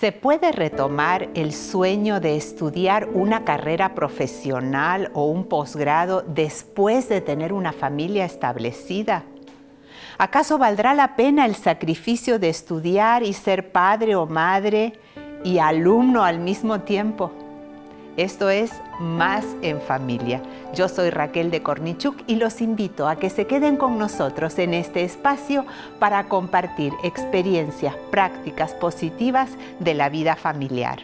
¿Se puede retomar el sueño de estudiar una carrera profesional o un posgrado después de tener una familia establecida? ¿Acaso valdrá la pena el sacrificio de estudiar y ser padre o madre y alumno al mismo tiempo? Esto es Más en Familia. Yo soy Raquel de Cornichuk y los invito a que se queden con nosotros en este espacio para compartir experiencias prácticas positivas de la vida familiar.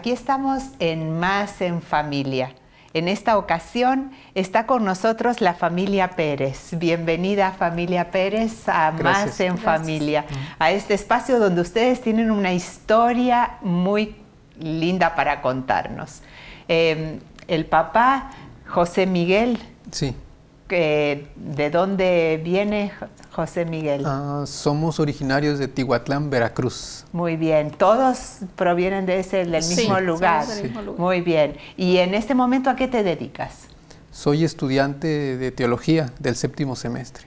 Aquí estamos en Más en Familia. En esta ocasión está con nosotros la familia Pérez. Bienvenida familia Pérez a Más en Familia, a este espacio donde ustedes tienen una historia muy linda para contarnos. Em, el papá José Miguel. Sí. ¿de dónde viene José Miguel? Ah, somos originarios de Tihuatlán, Veracruz. Muy bien, todos provienen de ese, del mismo lugar. Muy bien. ¿Y en este momento a qué te dedicas? Soy estudiante de teología del séptimo semestre.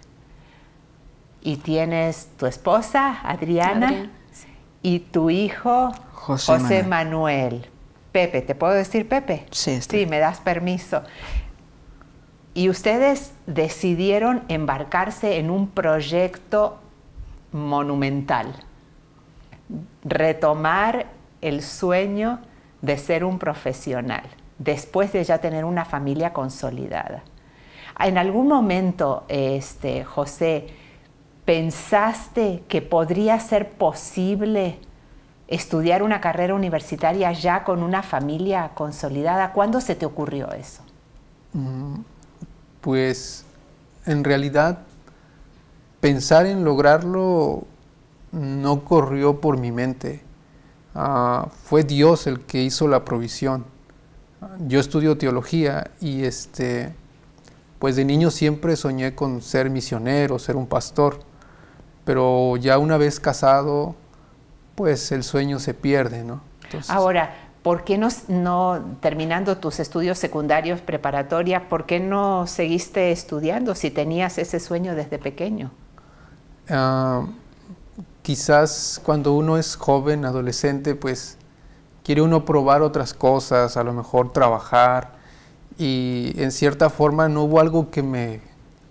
Y tienes tu esposa, Adriana, y tu hijo, José, Manuel. Pepe, ¿te puedo decir Pepe? Sí, sí, me das permiso y ustedes decidieron embarcarse en un proyecto monumental, retomar el sueño de ser un profesional, después de ya tener una familia consolidada. ¿En algún momento, este, José, pensaste que podría ser posible estudiar una carrera universitaria ya con una familia consolidada? ¿Cuándo se te ocurrió eso? Mm, pues en realidad pensar en lograrlo no corrió por mi mente. Ah, fue Dios el que hizo la provisión. Yo estudio teología y este, pues de niño siempre soñé con ser misionero, ser un pastor, pero ya una vez casado, pues el sueño se pierde, ¿no? Ahora, ¿por qué no, no, terminando tus estudios secundarios, preparatoria, por qué no seguiste estudiando si tenías ese sueño desde pequeño? Ah, quizás cuando uno es joven, adolescente, pues quiere uno probar otras cosas, a lo mejor trabajar, y en cierta forma no hubo algo que me,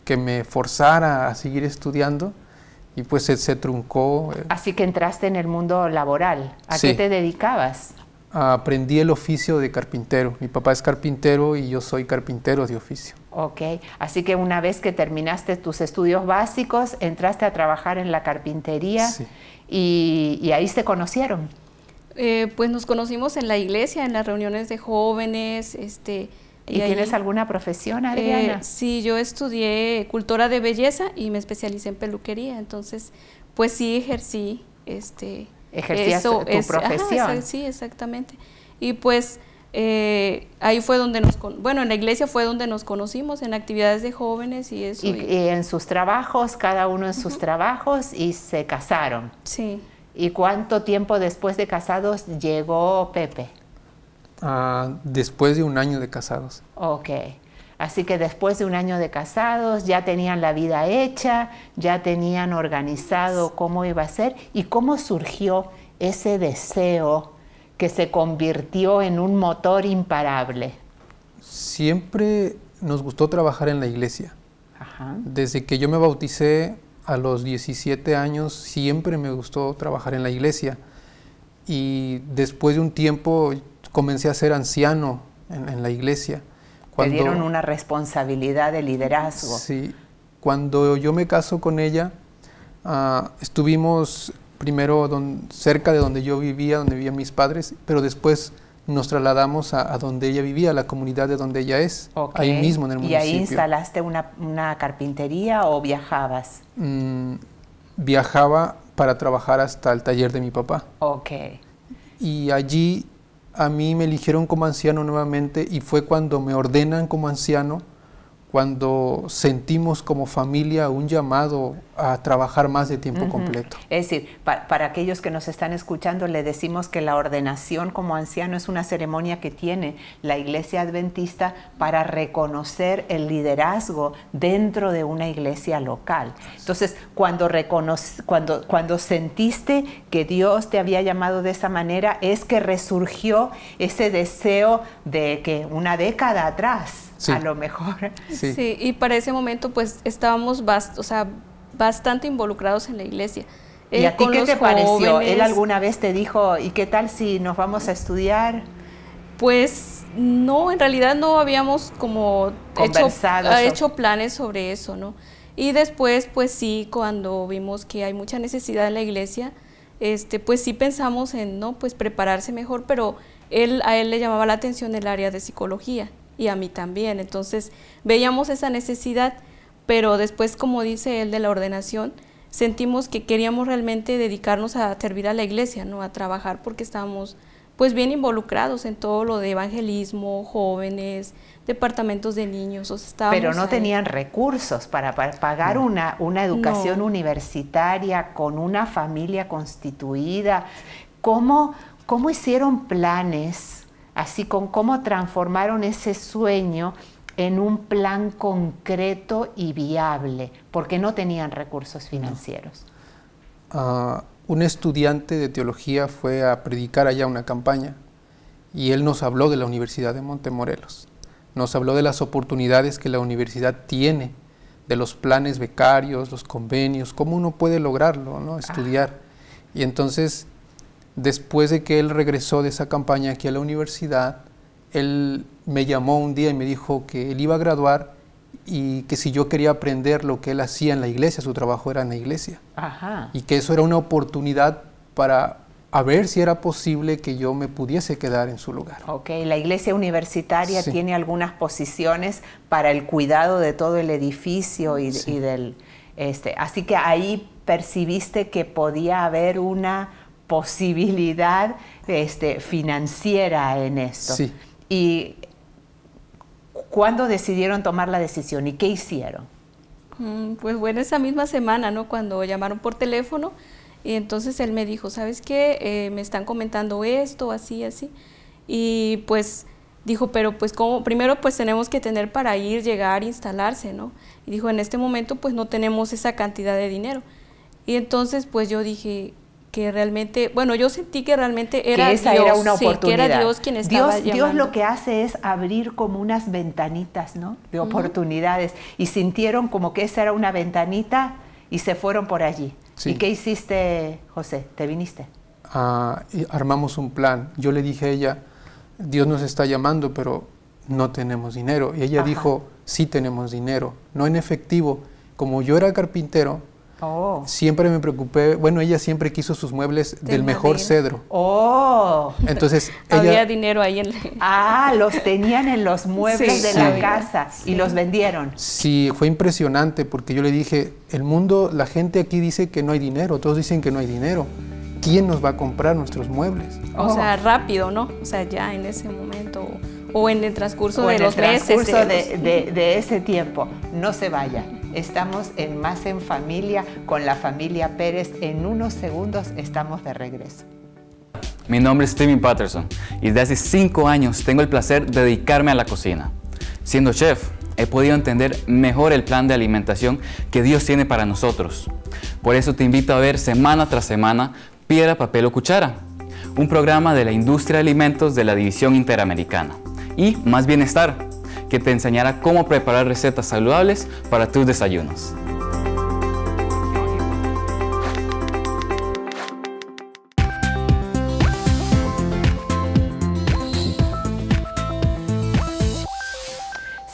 que me forzara a seguir estudiando y pues se, truncó. Eh. Así que entraste en el mundo laboral. ¿A qué te dedicabas? aprendí el oficio de carpintero. Mi papá es carpintero y yo soy carpintero de oficio. Ok, así que una vez que terminaste tus estudios básicos, entraste a trabajar en la carpintería y, ahí se conocieron. Eh, pues nos conocimos en la iglesia, en las reuniones de jóvenes, este, ¿Y, tienes alguna profesión, eh, Adriana? sí, yo estudié cultura de belleza y me especialicé en peluquería, entonces, pues sí ejercí este, ejercías tu profesión. sí, exactamente. Y pues eh, ahí fue donde nos, bueno, en la iglesia fue donde nos conocimos, en actividades de jóvenes y eso. Y, en sus trabajos, cada uno en sus trabajos y se casaron. Sí. ¿Y cuánto tiempo después de casados llegó Pepe? Ah, después de un año de casados. Ok. Así que después de un año de casados ya tenían la vida hecha, ya tenían organizado cómo iba a ser y cómo surgió ese deseo que se convirtió en un motor imparable. Siempre nos gustó trabajar en la iglesia. Desde que yo me bauticé a los 17 años, siempre me gustó trabajar en la iglesia. Y después de un tiempo comencé a ser anciano en la iglesia. Cuando, Te dieron una responsabilidad de liderazgo. Sí, cuando yo me caso con ella, ah, estuvimos primero cerca de donde yo vivía, donde vivían mis padres, pero después nos trasladamos a, donde ella vivía, a la comunidad de donde ella es, ahí mismo en el municipio. ¿Y ahí instalaste una, carpintería o viajabas? Mm, viajaba para trabajar hasta el taller de mi papá. Ok. Y allí a mí me eligieron como anciano nuevamente y fue cuando me ordenan como anciano cuando sentimos como familia un llamado a trabajar más de tiempo completo. Es decir, para aquellos que nos están escuchando, le decimos que la ordenación como anciano es una ceremonia que tiene la iglesia adventista para reconocer el liderazgo dentro de una iglesia local. Entonces, cuando, cuando, cuando sentiste que Dios te había llamado de esa manera, es que resurgió ese deseo de que una década atrás, a lo mejor. Sí. y para ese momento pues estábamos bastante involucrados en la iglesia. ¿Y a ti qué te pareció? ¿Él alguna vez te dijo, ¿y qué tal si nos vamos a estudiar? Pues no, en realidad no habíamos como hecho, hecho planes sobre eso, ¿no? Y después, pues sí, cuando vimos que hay mucha necesidad en la iglesia, este, pues sí pensamos en, ¿no? Pues prepararse mejor, pero él, a él le llamaba la atención el área de psicología y a mí también. Entonces veíamos esa necesidad, pero después, como dice él de la ordenación, sentimos que queríamos realmente dedicarnos a servir a la iglesia, ¿no? A trabajar porque estábamos pues bien involucrados en todo lo de evangelismo, jóvenes, departamentos de niños. O Pero no tenían recursos para, pagar una, una educación universitaria con una familia constituida. ¿Cómo, cómo hicieron planes? así con cómo transformaron ese sueño en un plan concreto y viable, porque no tenían recursos financieros. Ah, un estudiante de teología fue a predicar allá una campaña y él nos habló de la Universidad de Montemorelos, nos habló de las oportunidades que la universidad tiene, de los planes becarios, los convenios, cómo uno puede lograrlo, ¿no? Ah. estudiar. Y entonces después de que él regresó de esa campaña aquí a la universidad, él me llamó un día y me dijo que él iba a graduar y que si yo quería aprender lo que él hacía en la iglesia, su trabajo era en la iglesia. Y que eso era una oportunidad para ver si era posible que yo me pudiese quedar en su lugar. Ok, la iglesia universitaria tiene algunas posiciones para el cuidado de todo el edificio y, y del... Este, así que ahí percibiste que podía haber una posibilidad este, financiera en esto. ¿Y cuándo decidieron tomar la decisión y qué hicieron? Mm, pues bueno, esa misma semana, ¿no? Cuando llamaron por teléfono y entonces él me dijo, ¿sabes qué? Eh, me están comentando esto, así, así. Y pues dijo, pero pues como primero pues tenemos que tener para ir, llegar, instalarse, ¿no? Y dijo, en este momento pues no tenemos esa cantidad de dinero. Y entonces pues yo dije, que realmente, bueno, yo sentí que realmente era Dios, era una oportunidad. que era Dios quien estaba Dios, Dios, lo que hace es abrir como unas ventanitas, ¿no? De oportunidades. Y sintieron como que esa era una ventanita y se fueron por allí. ¿Y qué hiciste, José? ¿Te viniste? Ah, armamos un plan. Yo le dije a ella, Dios nos está llamando, pero no tenemos dinero. Y ella dijo, sí tenemos dinero, no en efectivo. Como yo era carpintero, Oh. Siempre me preocupé, bueno, ella siempre quiso sus muebles del, mejor cedro. Oh. Entonces, había dinero ahí en Ah, los tenían en los muebles de la casa y los vendieron. Sí, fue impresionante porque yo le dije, el mundo, la gente aquí dice que no hay dinero, todos dicen que no hay dinero. ¿Quién nos va a comprar nuestros muebles? O sea, oh. rápido, ¿no? O sea, ya en ese momento o en el transcurso de los meses de, de ese tiempo, no se vayan. Estamos en Más en Familia con la familia Pérez. En unos segundos estamos de regreso. Mi nombre es Timmy Patterson y desde hace cinco años tengo el placer de dedicarme a la cocina. Siendo chef, he podido entender mejor el plan de alimentación que Dios tiene para nosotros. Por eso te invito a ver semana tras semana Piedra, Papel o Cuchara, un programa de la industria de alimentos de la División Interamericana y Más Bienestar que te enseñará cómo preparar recetas saludables para tus desayunos.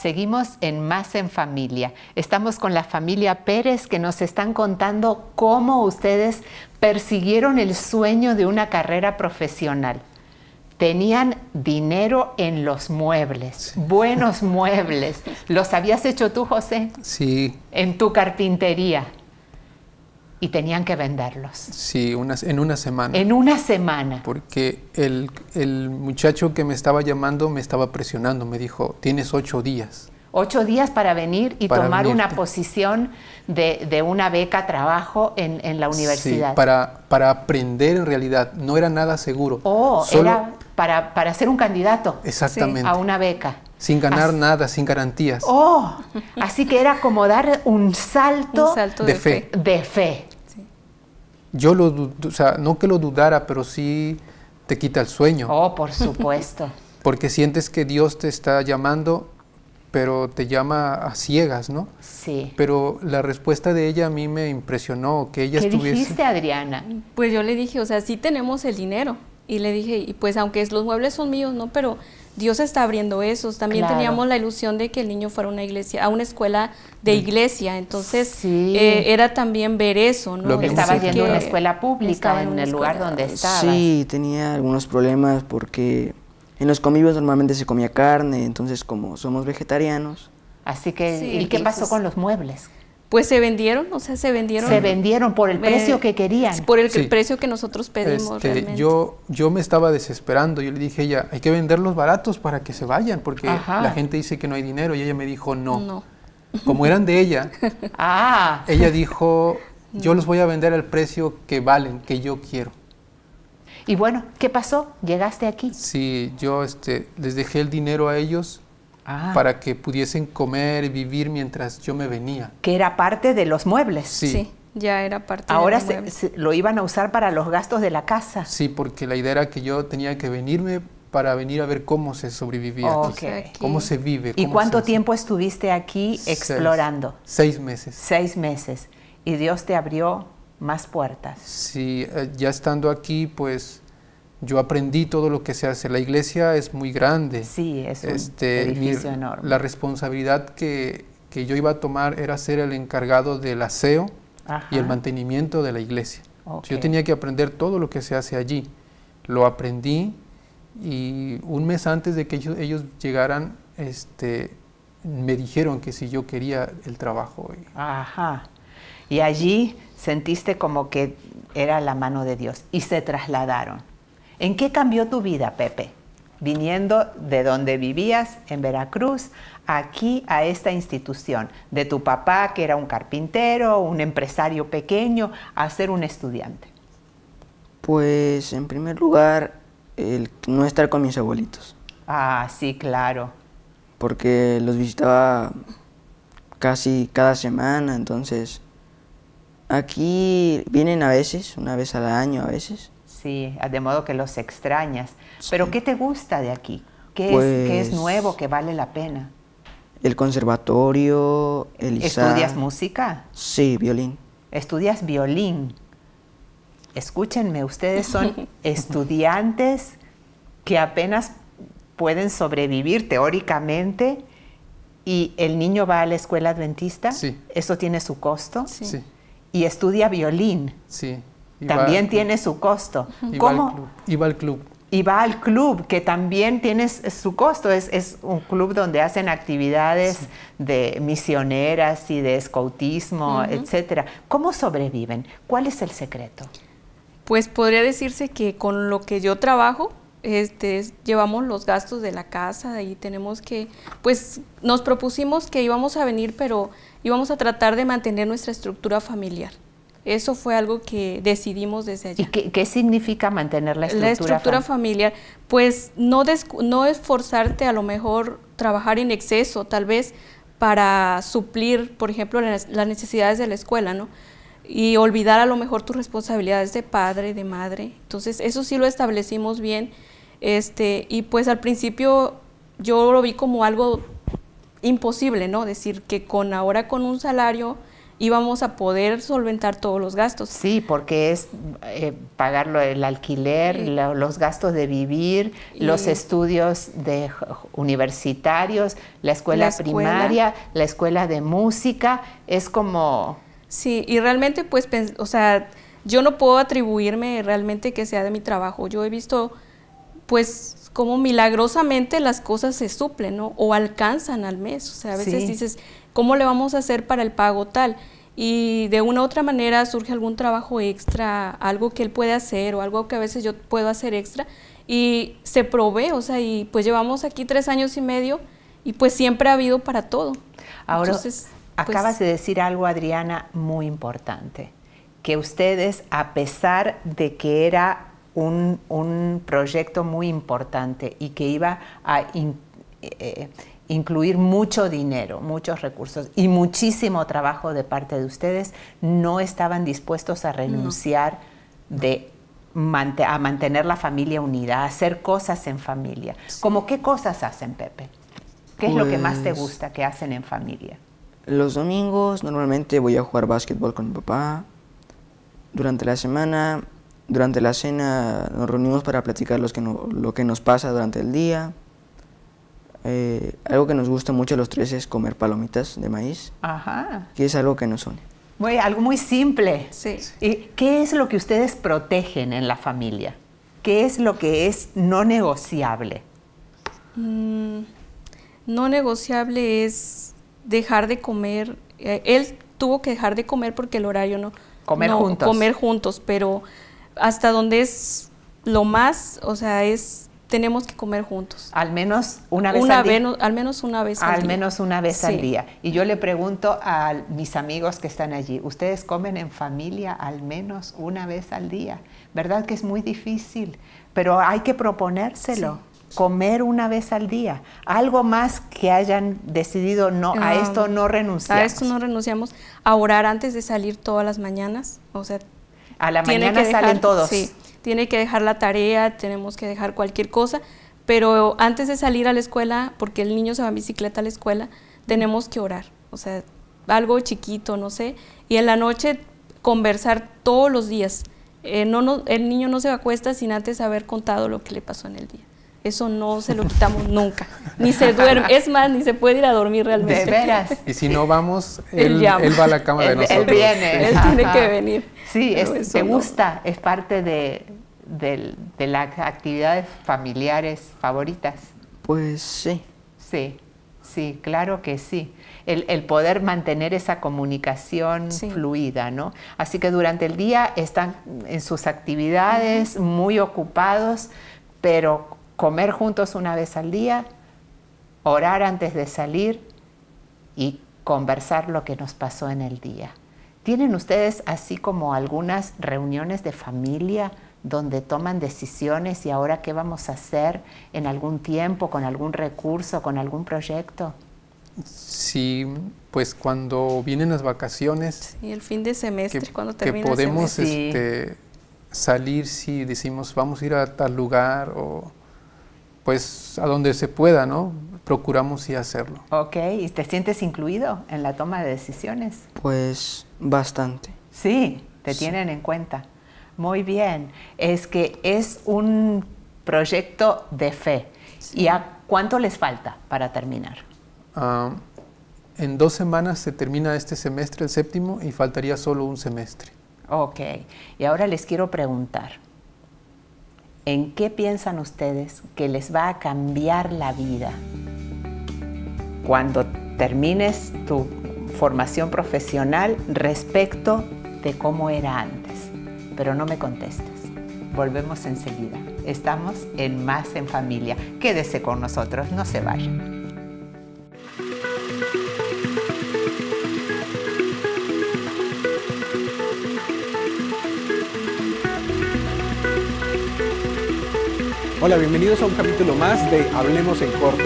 Seguimos en Más en Familia. Estamos con la familia Pérez que nos están contando cómo ustedes persiguieron el sueño de una carrera profesional tenían dinero en los muebles, buenos muebles. ¿Los habías hecho tú, José? Sí. En tu carpintería. Y tenían que venderlos. Sí, en una semana. En una semana. Porque el, muchacho que me estaba llamando me estaba presionando, me dijo, tienes ocho días ocho días para venir y tomar una posición de, una beca trabajo en, la universidad. Sí, para, para aprender en realidad. No era nada seguro. Oh, era para, ser un candidato Exactamente. a una beca. Sin ganar nada, sin garantías. Oh, así que era como dar un salto, de, fe. De fe. Yo lo, o sea, no que lo dudara, pero sí te quita el sueño. Oh, por supuesto. Porque sientes que Dios te está llamando, pero te llama a ciegas, ¿no? Sí. Pero la respuesta de ella a mí me impresionó, que ella ¿Qué dijiste, Adriana? Pues yo le dije, o sea, sí tenemos el dinero, y le dije, y pues aunque los muebles son míos, ¿no? Pero Dios está abriendo esos. También teníamos la ilusión de que el niño fuera a una iglesia, a una escuela de iglesia. Entonces eh, era también ver eso, ¿no? Lo que estaba yendo a una escuela pública en, el lugar donde estaba. Sí, tenía algunos problemas porque en los convivios normalmente se comía carne, entonces como somos vegetarianos. Así que, ¿y qué pasó con los muebles? pues se vendieron, o sea, se vendieron. Se vendieron por el precio que querían. Por el, precio que nosotros pedimos. Yo, yo me estaba desesperando, yo le dije a ella, hay que venderlos baratos para que se vayan, porque la gente dice que no hay dinero, y ella me dijo, no. Como eran de ella, ah. ella dijo, yo los voy a vender al precio que valen, que yo quiero. Y bueno, ¿qué pasó? Llegaste aquí. Sí, yo este, les dejé el dinero a ellos Ah. para que pudiesen comer y vivir mientras yo me venía. Que era parte de los muebles. Sí. ya era parte de los se, se, lo iban a usar para los gastos de la casa. Sí, porque la idea era que yo tenía que venirme para venir a ver cómo se sobrevivía aquí, cómo se vive. ¿Y cuánto tiempo estuviste aquí explorando? Seis meses. Seis meses. Y Dios te abrió más puertas. Sí, eh, ya estando aquí, pues yo aprendí todo lo que se hace. La iglesia es muy grande. Sí, es un este, edificio enorme. La responsabilidad que, yo iba a tomar era ser el encargado del aseo y el mantenimiento de la iglesia. Yo tenía que aprender todo lo que se hace allí. Lo aprendí y un mes antes de que ellos, ellos llegaran, este, me dijeron que si yo quería el trabajo. Ajá. Y allí sentiste como que era la mano de Dios y se trasladaron. ¿En qué cambió tu vida, Pepe? Viniendo de donde vivías, en Veracruz, aquí a esta institución, de tu papá que era un carpintero, un empresario pequeño, a ser un estudiante. Pues en primer lugar, el no estar con mis abuelitos. Ah, sí, claro. Porque los visitaba casi cada semana, entonces aquí vienen a veces, una vez al año a veces, Sí, ah, de modo que los extrañas. Pero ¿qué te gusta de aquí? ¿Qué, es, ¿Qué, es, pues nuevo que vale la pena? El conservatorio, el ¿Estudias música? Sí, violín. ¿Estudias violín? Escúchenme, ustedes son estudiantes que apenas pueden sobrevivir teóricamente y el niño va a la escuela adventista. Sí. ¿Eso tiene su costo? sí. ¿Y estudia violín? Sí también tiene su costo. Iba ¿Cómo? Al club. Iba al club. Y va al club, que también tiene su costo. Es, un club donde hacen actividades de misioneras y de scoutismo, etcétera. ¿Cómo sobreviven? ¿Cuál es el secreto? Pues podría decirse que con lo que yo trabajo, este, llevamos los gastos de la casa, y tenemos que, pues nos propusimos que íbamos a venir, pero íbamos a tratar de mantener nuestra estructura familiar. Eso fue algo que decidimos desde allá. ¿Y qué, significa mantener la estructura? La estructura familiar, pues no, esforzarte a lo mejor trabajar en exceso, tal vez para suplir, por ejemplo, las, necesidades de la escuela, ¿no? Y olvidar a lo mejor tus responsabilidades de padre, de madre. Entonces, eso sí lo establecimos bien. Este, y pues al principio yo lo vi como algo imposible, ¿no? Decir que con ahora con un salario íbamos a poder solventar todos los gastos. Sí, porque es eh, pagar el alquiler, los gastos de vivir, los estudios de universitarios, la escuela primaria, la escuela de música, es como... Sí, y realmente pues, o sea, yo no puedo atribuirme realmente que sea de mi trabajo. Yo he visto pues como milagrosamente las cosas se suplen, ¿no? O alcanzan al mes. O sea, a veces dices, ¿cómo le vamos a hacer para el pago tal? Y de una u otra manera surge algún trabajo extra, algo que él puede hacer o algo que a veces yo puedo hacer extra y se provee, o sea, y pues llevamos aquí tres años y medio y pues siempre ha habido para todo. Ahora, pues acabas de decir algo, Adriana, muy importante, que ustedes, a pesar de que era un, proyecto muy importante y que iba a eh, incluir mucho dinero, muchos recursos y muchísimo trabajo de parte de ustedes, no estaban dispuestos a renunciar de a mantener la familia unida, a hacer cosas en familia. ¿Cómo qué cosas hacen, Pepe? ¿Qué es lo que más te pues gusta que hacen en familia? Los domingos normalmente voy a jugar básquetbol con mi papá. Durante la semana durante la cena nos reunimos para platicar lo que nos pasa durante el día. Eh, algo que nos gusta mucho a los tres es comer palomitas de maíz, Ajá. que es algo que nos une. Muy, algo muy simple. Sí. qué es lo que ustedes protegen en la familia? ¿Qué es lo que es no negociable? Mm, no negociable es dejar de comer. Eh, él tuvo que dejar de comer porque el horario no. Comer juntos. Comer juntos, pero hasta donde es lo más, o sea, es tenemos que comer juntos. Al menos una vez al día. Al menos una vez al, al menos una vez al día. Y yo le pregunto a mis amigos que están allí, ¿ustedes comen en familia al menos una vez al día? ¿Verdad que es muy difícil? Pero hay que proponérselo. comer una vez al día, algo más que hayan decidido no, a ah, esto no renunciar. A esto no renunciamos, a orar antes de salir todas las mañanas, o sea, a la mañana que salen todos. Sí, tiene que dejar la tarea, tenemos que dejar cualquier cosa, pero antes de salir a la escuela, porque el niño se va en bicicleta a la escuela, tenemos que orar, o sea, algo chiquito, no sé, y en la noche conversar todos los días. Eh, no, no, el niño no se va a acuesta sin antes haber contado lo que le pasó en el día. Eso no se lo quitamos nunca. Ni se duerme. Es más, ni se puede ir a dormir realmente. veras. Y si no vamos, él, va a la cama de nosotros. Él viene. Él tiene que venir. Sí, es, te gusta, es parte de, las actividades familiares favoritas. Pues sí. Sí, sí, claro que sí. El, poder mantener esa comunicación fluida, ¿no? Así que durante el día están en sus actividades, muy ocupados, pero comer juntos una vez al día, orar antes de salir y conversar lo que nos pasó en el día. ¿Tienen ustedes así como algunas reuniones de familia donde toman decisiones y ahora qué vamos a hacer en algún tiempo, con algún recurso, con algún proyecto? Sí, pues cuando vienen las vacaciones. Sí, el fin de semestre, cuando Que podemos este, salir si decimos vamos a ir a tal lugar o pues a donde se pueda, ¿no? Procuramos y hacerlo. Ok, ¿y te sientes incluido en la toma de decisiones? Pues bastante. Sí, te tienen en cuenta. Muy bien, es que es un proyecto de fe. ¿Y a cuánto les falta para terminar? Ah, en dos semanas se termina este semestre, el séptimo, y faltaría solo un semestre. Ok, y ahora les quiero preguntar, en qué piensan ustedes que les va a cambiar la vida. Cuando termines tu formación profesional respecto de cómo era antes, pero no me contestes. Volvemos enseguida. Estamos en Más en Familia. Quédese con nosotros, no se vayan. Hola, bienvenidos a un capítulo más de Hablemos en Corto.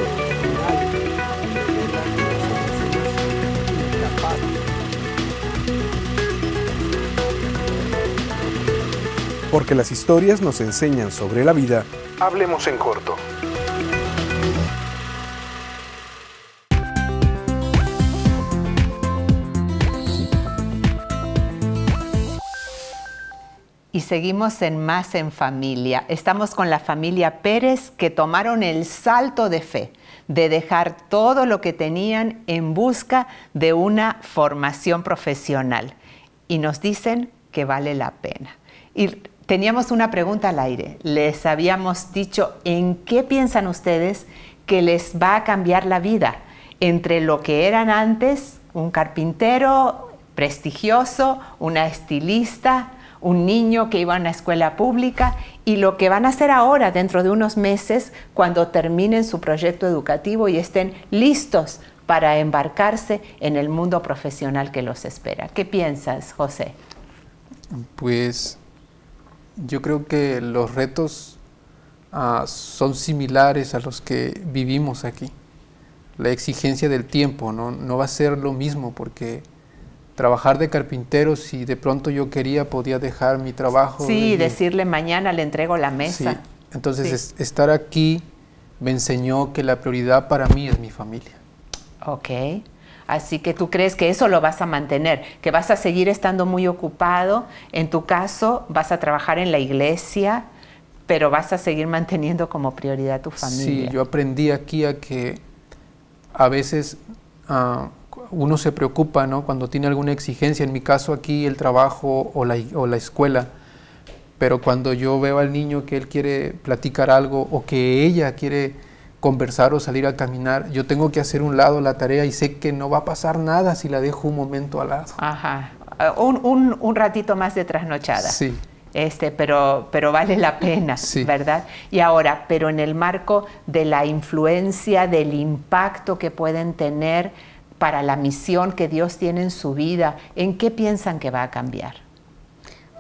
Porque las historias nos enseñan sobre la vida. Hablemos en Corto. Y seguimos en Más en Familia. Estamos con la familia Pérez que tomaron el salto de fe, de dejar todo lo que tenían en busca de una formación profesional. Y nos dicen que vale la pena. Y teníamos una pregunta al aire. Les habíamos dicho, ¿en qué piensan ustedes que les va a cambiar la vida? Entre lo que eran antes, un carpintero prestigioso, una estilista, un niño que iba a una escuela pública y lo que van a hacer ahora, dentro de unos meses, cuando terminen su proyecto educativo y estén listos para embarcarse en el mundo profesional que los espera. ¿Qué piensas, José? Pues yo creo que los retos ah, son similares a los que vivimos aquí. La exigencia del tiempo ¿no? no va a ser lo mismo porque trabajar de carpintero, si de pronto yo quería, podía dejar mi trabajo. Sí, y decirle mañana le entrego la mesa. Sí. Entonces, estar aquí me enseñó que la prioridad para mí es mi familia. Ok. Así que tú crees que eso lo vas a mantener, que vas a seguir estando muy ocupado. En tu caso, vas a trabajar en la iglesia, pero vas a seguir manteniendo como prioridad tu familia. Sí, yo aprendí aquí a que a veces ah, uno se preocupa cuando tiene alguna exigencia, en mi caso aquí el trabajo o la, o la escuela, pero cuando yo veo al niño que él quiere platicar algo o que ella quiere conversar o salir a caminar, yo tengo que hacer un lado la tarea y sé que no va a pasar nada si la dejo un momento al lado. Ajá, ah, un, un, ratito más de trasnochada. Sí. Este, pero, pero vale la pena, ¿verdad? Y ahora, pero en el marco de la influencia, del impacto que pueden tener para la misión que Dios tiene en su vida, ¿en qué piensan que va a cambiar?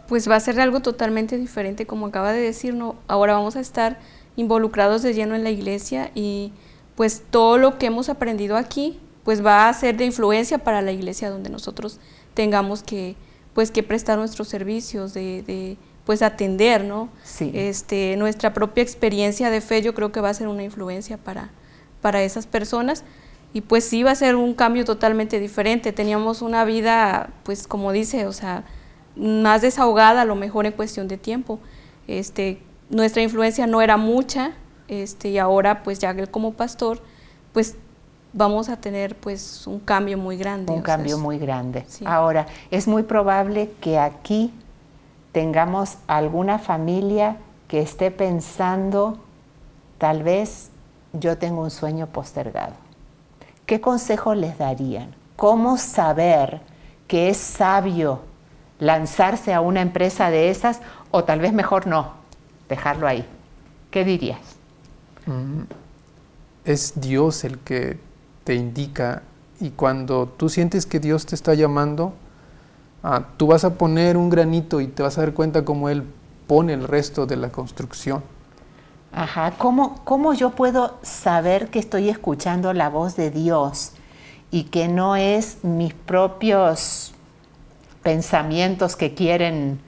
Pues va a ser algo totalmente diferente, como acaba de decir, ¿no? ahora vamos a estar involucrados de lleno en la iglesia y pues todo lo que hemos aprendido aquí pues va a ser de influencia para la iglesia donde nosotros tengamos que pues que prestar nuestros servicios de, pues atender no sí. este nuestra propia experiencia de fe yo creo que va a ser una influencia para para esas personas y pues iba a ser un cambio totalmente diferente. Teníamos una vida, pues como dice, o sea, más desahogada a lo mejor en cuestión de tiempo. Este, nuestra influencia no era mucha este, y ahora pues ya como pastor, pues vamos a tener pues un cambio muy grande. Un cambio muy grande. Ahora, es muy probable que aquí tengamos alguna familia que esté pensando, tal vez yo tengo un sueño postergado. ¿qué consejos les darían? ¿Cómo saber que es sabio lanzarse a una empresa de esas o tal vez mejor no, dejarlo ahí? ¿Qué dirías? Mm, es Dios el que te indica y cuando tú sientes que Dios te está llamando, ah, tú vas a poner un granito y te vas a dar cuenta cómo Él pone el resto de la construcción. Ajá, ¿Cómo, ¿cómo yo puedo saber que estoy escuchando la voz de Dios y que no es mis propios pensamientos que quieren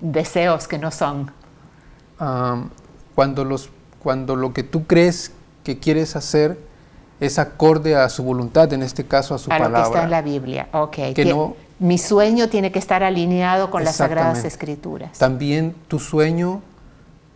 deseos que no son? cuando, los, cuando lo que tú crees que quieres hacer es acorde a su voluntad, en este caso a su palabra. A lo que está en la Biblia, ok. mi sueño tiene que estar alineado con las Sagradas Escrituras. También tu sueño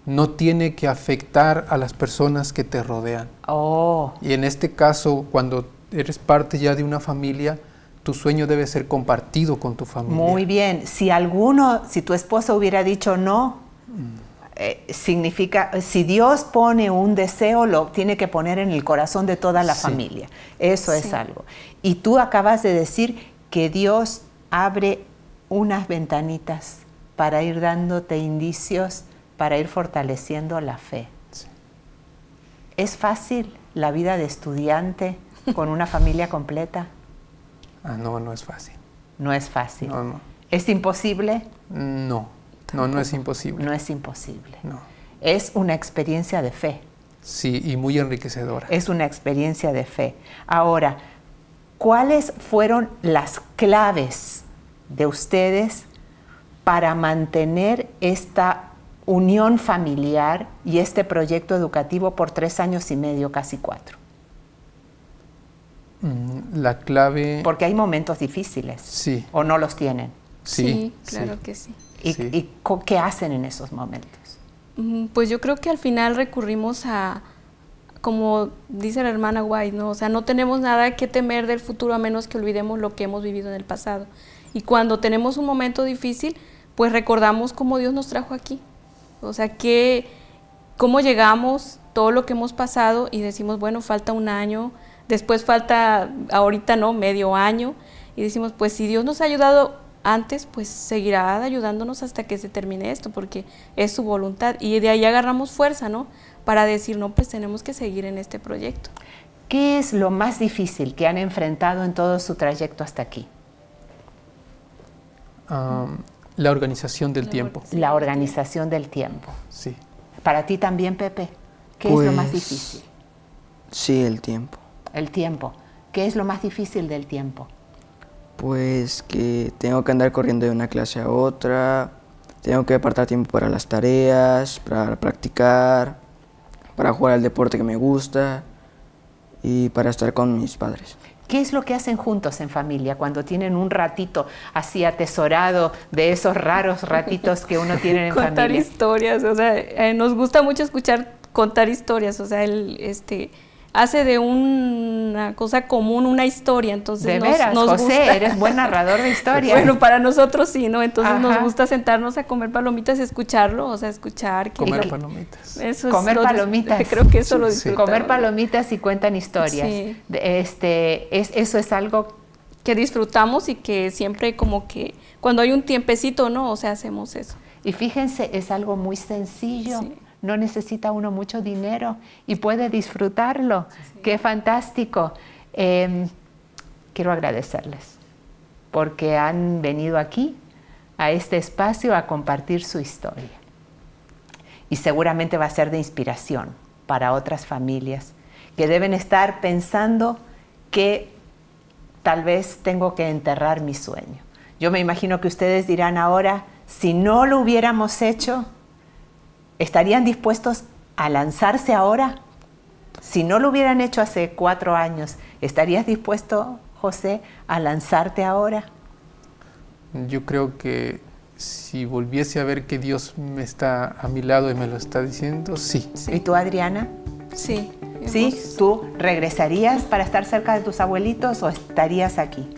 no tiene que afectar a las personas que te rodean. Oh. Y en este caso, cuando eres parte ya de una familia, tu sueño debe ser compartido con tu familia. Muy bien. Si alguno, si tu esposo hubiera dicho no, mm. eh, significa, si Dios pone un deseo, lo tiene que poner en el corazón de toda la familia. Eso es algo. Y tú acabas de decir que Dios abre unas ventanitas para ir dándote indicios para ir fortaleciendo la fe. ¿Es fácil la vida de estudiante con una familia completa? Ah, no, no es fácil. No es fácil. ¿Es imposible? No, no, no es imposible. No es imposible. No. Es una experiencia de fe. Sí, y muy enriquecedora. Es una experiencia de fe. Ahora, ¿cuáles fueron las claves de ustedes para mantener esta unión familiar y este proyecto educativo por tres años y medio, casi cuatro? Mm, la clave... Porque hay momentos difíciles. Sí. ¿O no los tienen? Sí, claro que sí. ¿Y, ¿Y, qué hacen en esos momentos? Mm, pues yo creo que al final recurrimos a, como dice la hermana White, ¿no? o sea, no tenemos nada que temer del futuro a menos que olvidemos lo que hemos vivido en el pasado. Y cuando tenemos un momento difícil, pues recordamos cómo Dios nos trajo aquí. O sea, que, ¿cómo llegamos? Todo lo que hemos pasado y decimos, bueno, falta un año, después falta, ahorita no, medio año, y decimos, pues si Dios nos ha ayudado antes, pues seguirá ayudándonos hasta que se termine esto, porque es su voluntad. Y de ahí agarramos fuerza, ¿no? Para decir, no, pues tenemos que seguir en este proyecto. ¿Qué es lo más difícil que han enfrentado en todo su trayecto hasta aquí? Um, la organización del tiempo. La organización del tiempo. Sí. Para ti también, Pepe, ¿qué es lo más pues, difícil? Sí, el tiempo. El tiempo. ¿Qué es lo más difícil del tiempo? Pues que tengo que andar corriendo de una clase a otra, tengo que apartar tiempo para las tareas, para practicar, para jugar al deporte que me gusta y para estar con mis padres. ¿Qué es lo que hacen juntos en familia cuando tienen un ratito así atesorado de esos raros ratitos que uno tiene en familia? Contar historias, o sea, eh, nos gusta mucho escuchar contar historias, o sea, el, este, hace de una cosa común una historia. Entonces de nos, veras, nos eres buen narrador de historias. bueno, para nosotros sí, ¿no? Entonces nos gusta sentarnos a comer palomitas y escucharlo, o sea, escuchar. Comer palomitas. Eso comer palomitas. creo que eso lo disfrutamos. Comer palomitas y cuentan historias. Sí. Este, es, eso es algo que disfrutamos y que siempre como que cuando hay un tiempecito, ¿no? O sea, hacemos eso. Y fíjense, es algo muy sencillo no necesita uno mucho dinero y puede disfrutarlo. Qué fantástico. Em, quiero agradecerles porque han venido aquí, a este espacio, a compartir su historia. Y seguramente va a ser de inspiración para otras familias que deben estar pensando que tal vez tengo que enterrar mi sueño. Yo me imagino que ustedes dirán ahora, si no lo hubiéramos hecho, ¿estarían dispuestos a lanzarse ahora? Si no lo hubieran hecho hace cuatro años, ¿estarías dispuesto, José, a lanzarte ahora? Yo creo que si volviese a ver que Dios me está a mi lado y me lo está diciendo, sí. ¿Y tú, Adriana? Sí. ¿Sí? ¿Tú regresarías para estar cerca de tus abuelitos o estarías aquí?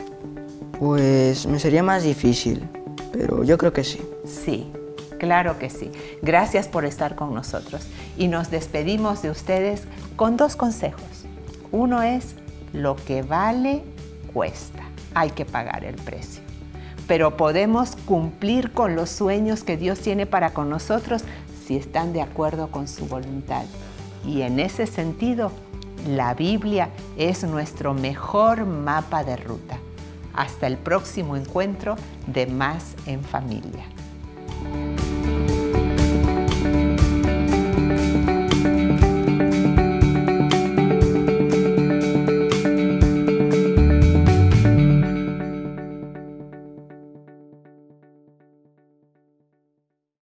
Pues me sería más difícil, pero yo creo que sí. Sí. Claro que sí. Gracias por estar con nosotros. Y nos despedimos de ustedes con dos consejos. Uno es, lo que vale cuesta. Hay que pagar el precio. Pero podemos cumplir con los sueños que Dios tiene para con nosotros si están de acuerdo con su voluntad. Y en ese sentido, la Biblia es nuestro mejor mapa de ruta. Hasta el próximo encuentro de Más en Familia.